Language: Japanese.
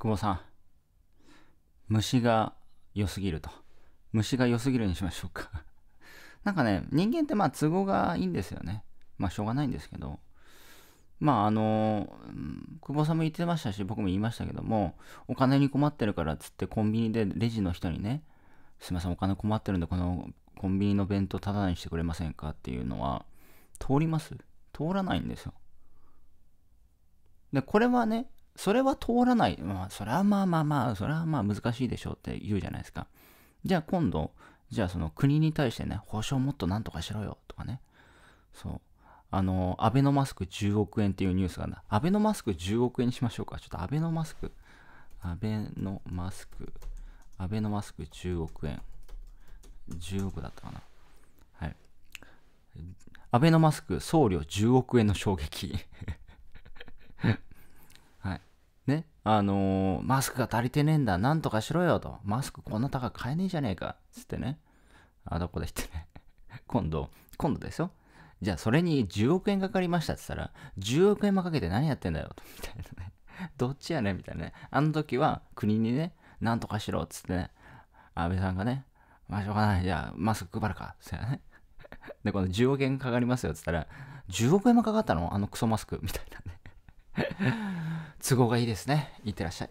久保さん、虫が良すぎると。虫が良すぎるにしましょうか なんかね、人間ってまあ都合がいいんですよね。まあしょうがないんですけど。まああの、久保さんも言ってましたし、僕も言いましたけども、お金に困ってるからっつってコンビニでレジの人にね、すいません、お金困ってるんで、このコンビニの弁当タダにしてくれませんかっていうのは、通ります通らないんですよ。で、これはね、それは通らない。まあ、それはまあまあまあ、それはまあ難しいでしょうって言うじゃないですか。じゃあ今度、じゃあその国に対してね、保証もっとなんとかしろよとかね。そう。あの、アベノマスク10億円っていうニュースがな、アベノマスク10億円にしましょうか。ちょっとアベノマスク、アベノマスク、アベノマスク10億円。10億だったかな。はい。アベノマスク送料10億円の衝撃ね、あのー、マスクが足りてねえんだ、なんとかしろよと、マスクこんな高く買えねえじゃねえか、つってね、あ、どこで言ってね、今度、今度ですよ。じゃあそれに10億円かかりましたって言ったら、10億円もかけて何やってんだよ、みたいなね。どっちやねみたいなね。あの時は国にね、なんとかしろ、つってね、安倍さんがね、まあしょうがない、じゃあマスク配るか、つってね。で、この10億円かかりますよ、つったら、10億円もかかったのあのクソマスク、みたいなね。都合がいいですねいってらっしゃい